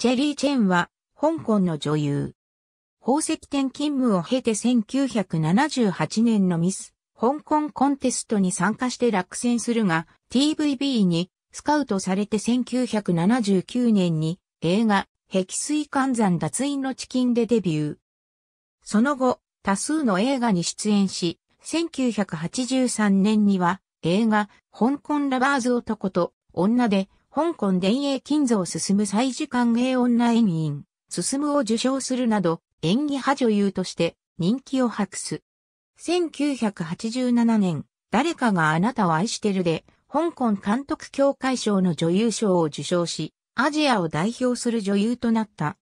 チェリー・チェンは、香港の女優。宝石店勤務を経て1978年のミス、香港コンテストに参加して落選するが、TVB にスカウトされて1979年に映画、壁水換山脱印のチキンでデビュー。その後、多数の映画に出演し、1983年には映画、香港ラバーズ男と女で香港伝影金蔵進む最時間芸オンラインイ進むを受賞するなど、演技派女優として人気を博す。1987年、誰かがあなたを愛してるで、香港監督協会賞の女優賞を受賞し、アジアを代表する女優となった。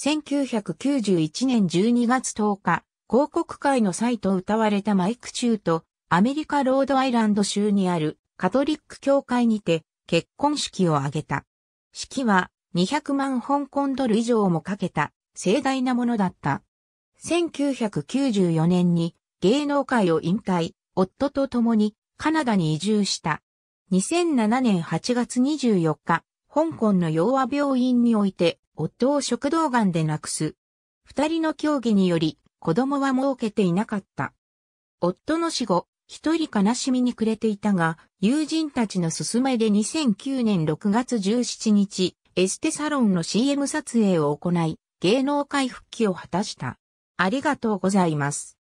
1991年12月10日、広告会のサイト歌われたマイク中と、アメリカロードアイランド州にあるカトリック教会にて、結婚式を挙げた。式は200万香港ドル以上もかけた盛大なものだった。1994年に芸能界を引退、夫と共にカナダに移住した。2007年8月24日、香港の洋和病院において夫を食道癌で亡くす。二人の協議により子供は儲けていなかった。夫の死後、一人悲しみに暮れていたが、友人たちの勧めで2009年6月17日、エステサロンの CM 撮影を行い、芸能界復帰を果たした。ありがとうございます。